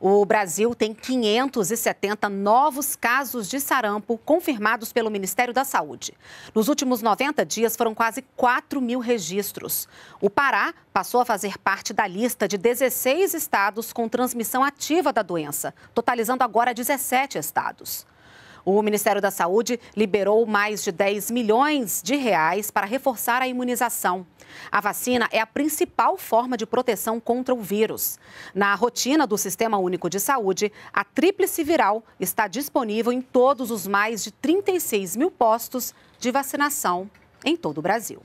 O Brasil tem 570 novos casos de sarampo confirmados pelo Ministério da Saúde. Nos últimos 90 dias foram quase 4 mil registros. O Pará passou a fazer parte da lista de 16 estados com transmissão ativa da doença, totalizando agora 17 estados. O Ministério da Saúde liberou mais de 10 milhões de reais para reforçar a imunização. A vacina é a principal forma de proteção contra o vírus. Na rotina do Sistema Único de Saúde, a tríplice viral está disponível em todos os mais de 36 mil postos de vacinação em todo o Brasil.